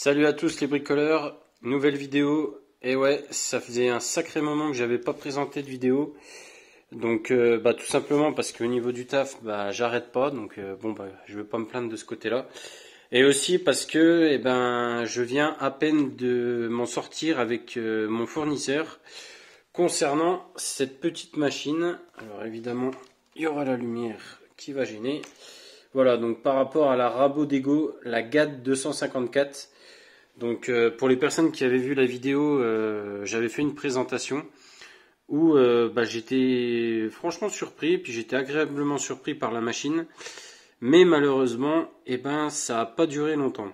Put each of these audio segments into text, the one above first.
Salut à tous les bricoleurs, nouvelle vidéo. Et ouais, ça faisait un sacré moment que j'avais pas présenté de vidéo. Donc euh, bah, tout simplement parce qu'au niveau du taf, bah, j'arrête pas. Donc euh, bon, bah, je vais pas me plaindre de ce côté-là. Et aussi parce que eh ben, je viens à peine de m'en sortir avec euh, mon fournisseur concernant cette petite machine. Alors évidemment, il y aura la lumière qui va gêner. Voilà, donc par rapport à la Rabot Dego, la GAD 254. Donc euh, pour les personnes qui avaient vu la vidéo, euh, j'avais fait une présentation où euh, bah, j'étais franchement surpris, puis j'étais agréablement surpris par la machine. Mais malheureusement, eh ben, ça n'a pas duré longtemps.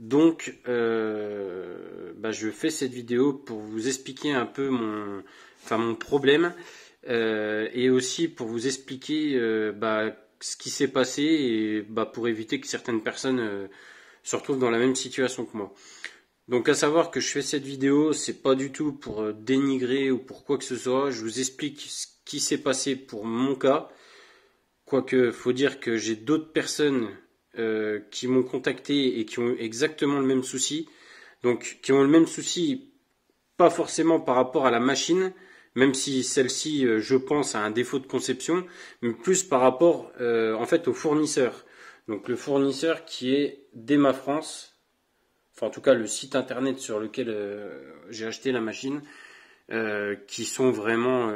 Donc, bah, je fais cette vidéo pour vous expliquer un peu mon, enfin, mon problème et aussi pour vous expliquer bah, ce qui s'est passé et, bah, pour éviter que certaines personnes euh, se retrouvent dans la même situation que moi. Donc à savoir que je fais cette vidéo, c'est pas du tout pour euh, dénigrer ou pour quoi que ce soit. Je vous explique ce qui s'est passé pour mon cas. Quoique, faut dire que j'ai d'autres personnes euh, qui m'ont contacté et qui ont eu exactement le même souci. Donc, qui ont le même souci, pas forcément par rapport à la machine, même si celle-ci, euh, je pense, a un défaut de conception, mais plus par rapport euh, en fait au fournisseur. Donc le fournisseur qui est Dema France, enfin en tout cas le site internet sur lequel euh, j'ai acheté la machine, qui sont vraiment,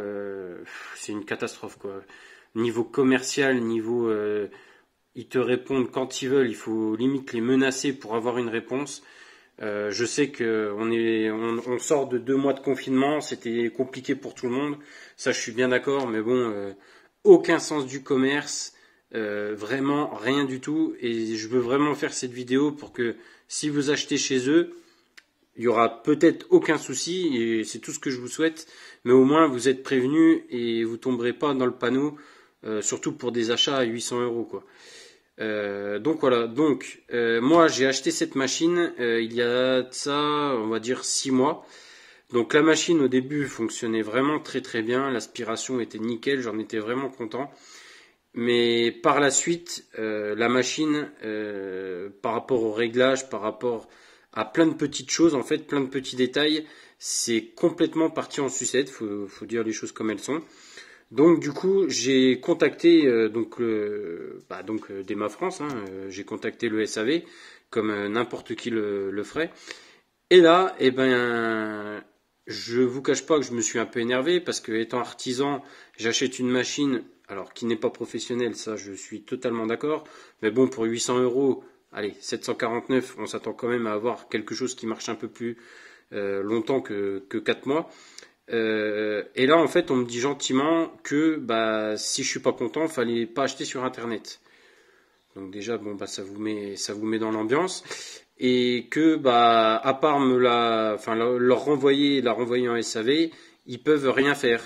c'est une catastrophe quoi. Niveau commercial, niveau, ils te répondent quand ils veulent, il faut limite les menacer pour avoir une réponse. Euh, je sais qu'on est, on, sort de deux mois de confinement, c'était compliqué pour tout le monde. Ça, je suis bien d'accord, mais bon, euh, aucun sens du commerce, euh, vraiment rien du tout. Et je veux vraiment faire cette vidéo pour que si vous achetez chez eux, il y aura peut-être aucun souci et c'est tout ce que je vous souhaite. Mais au moins, vous êtes prévenus et vous tomberez pas dans le panneau, surtout pour des achats à 800 euros, quoi. Euh, donc voilà, donc euh, moi j'ai acheté cette machine euh, il y a ça, on va dire 6 mois. Donc la machine au début fonctionnait vraiment très très bien, l'aspiration était nickel, j'en étais vraiment content. Mais par la suite, la machine, par rapport au réglage, par rapport à plein de petites choses, en fait plein de petits détails, c'est complètement parti en sucette, il faut dire les choses comme elles sont. Donc du coup, j'ai contacté euh, bah, euh, Dema France, hein, euh, j'ai contacté le SAV comme n'importe qui le, ferait. Et là, je eh ne ben, je vous cache pas que je me suis un peu énervé parce que étant artisan, j'achète une machine, alors qui n'est pas professionnelle, ça je suis totalement d'accord. Mais bon, pour 800 euros, allez 749, on s'attend quand même à avoir quelque chose qui marche un peu plus longtemps que que 4 mois. Euh, et là, en fait, on me dit gentiment que bah, si je suis pas content, il fallait pas acheter sur Internet. Donc déjà, bon, bah, ça vous met, ça vous met dans l'ambiance. Et que, bah, à part me la, leur renvoyer, la renvoyer en SAV, ils peuvent rien faire.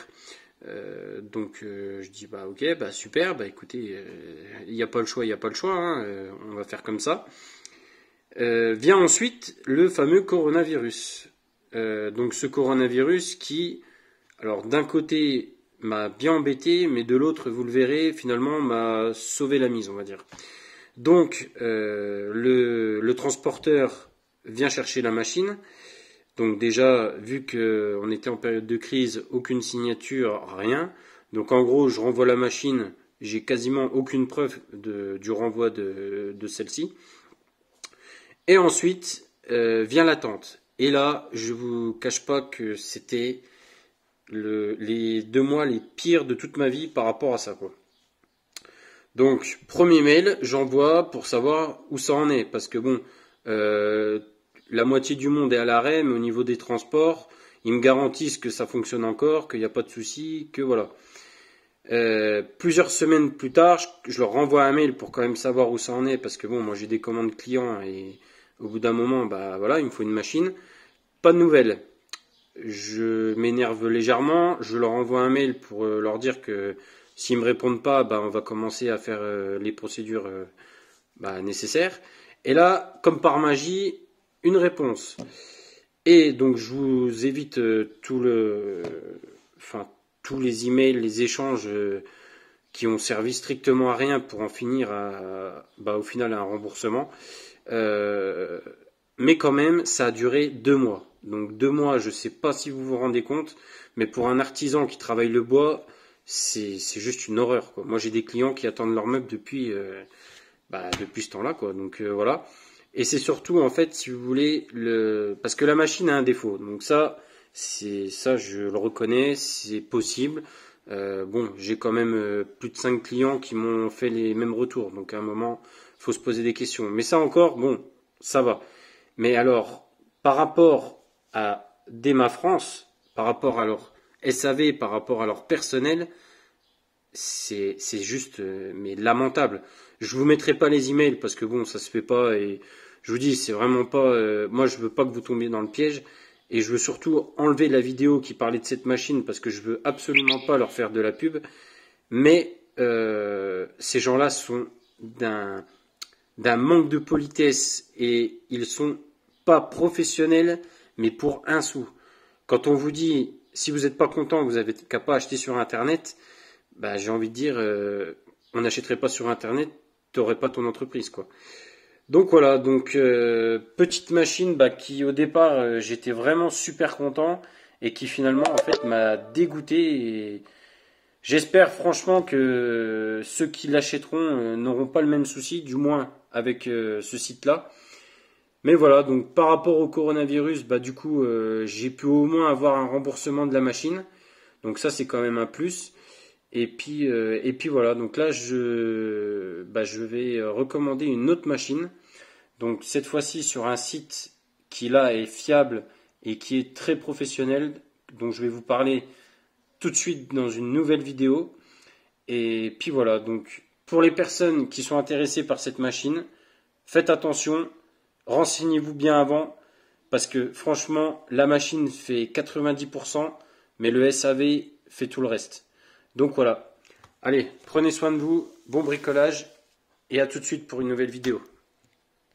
Euh, donc euh, je dis bah ok bah super bah écoutez il n'y a pas le choix il n'y a pas le choix hein, on va faire comme ça vient ensuite le fameux coronavirus euh, donc ce coronavirus qui, alors d'un côté m'a bien embêté, mais de l'autre, vous le verrez, finalement m'a sauvé la mise, on va dire. Donc euh, le, transporteur vient chercher la machine. Donc déjà, vu qu'on était en période de crise, aucune signature, rien. Donc en gros, je renvoie la machine, j'ai quasiment aucune preuve du renvoi de, celle-ci. Et ensuite, euh, vient l'attente. Et là, je vous cache pas que c'était les deux mois les pires de toute ma vie par rapport à ça. Quoi. Donc, premier mail, j'envoie pour savoir où ça en est. Parce que bon, euh, la moitié du monde est à l'arrêt, mais au niveau des transports, ils me garantissent que ça fonctionne encore, qu'il n'y a pas de souci, que voilà. Euh, plusieurs semaines plus tard, je, leur renvoie un mail pour quand même savoir où ça en est, parce que bon, moi j'ai des commandes clients et au bout d'un moment, bah voilà, il me faut une machine. Pas de nouvelles. Je m'énerve légèrement. Je leur envoie un mail pour euh, leur dire que s'ils ne me répondent pas, bah, on va commencer à faire euh, les procédures euh, bah, nécessaires. Et là, comme par magie, une réponse. Et donc, je vous évite tout le, tous les emails, les échanges qui ont servi strictement à rien pour en finir à, bah, au final à un remboursement. Euh, mais quand même, ça a duré deux mois. Donc deux mois, je ne sais pas si vous vous rendez compte, mais pour un artisan qui travaille le bois, c'est juste une horreur. Quoi. Moi, j'ai des clients qui attendent leur meuble depuis, euh, bah, depuis ce temps-là. Donc euh, voilà. Et c'est surtout, en fait, si vous voulez, parce que la machine a un défaut. Donc ça, ça, je le reconnais, c'est possible. Euh, bon, j'ai quand même euh, plus de 5 clients qui m'ont fait les mêmes retours. Donc à un moment, il faut se poser des questions. Mais ça encore, bon, ça va. Mais alors, par rapport à Dema France, par rapport à leur SAV, par rapport à leur personnel, c'est juste euh, mais lamentable. Je vous mettrai pas les emails parce que bon, ça se fait pas et je vous dis, c'est vraiment pas. moi, je veux pas que vous tombiez dans le piège. Et je veux surtout enlever la vidéo qui parlait de cette machine parce que je ne veux absolument pas leur faire de la pub. Mais euh, ces gens-là sont d'un manque de politesse et ils sont pas professionnels mais pour un sou. Quand on vous dit si vous n'êtes pas content, vous n'avez qu'à pas acheter sur internet, bah, j'ai envie de dire euh, on n'achèterait pas sur internet, tu t'aurais pas ton entreprise quoi. Donc voilà, donc euh, petite machine bah, qui au départ euh, j'étais vraiment super content et qui finalement en fait m'a dégoûté et j'espère franchement que ceux qui l'achèteront euh, n'auront pas le même souci, du moins avec ce site là. Mais voilà, donc par rapport au coronavirus, bah du coup j'ai pu au moins avoir un remboursement de la machine. Donc ça c'est quand même un plus. Et puis, et puis voilà, donc là je, bah, je vais recommander une autre machine donc cette fois-ci sur un site qui là est fiable et qui est très professionnel, dont je vais vous parler tout de suite dans une nouvelle vidéo. Et puis voilà, donc pour les personnes qui sont intéressées par cette machine, faites attention, renseignez-vous bien avant, parce que franchement, la machine fait 90%, mais le SAV fait tout le reste. Donc voilà, allez, prenez soin de vous, bon bricolage, et à tout de suite pour une nouvelle vidéo.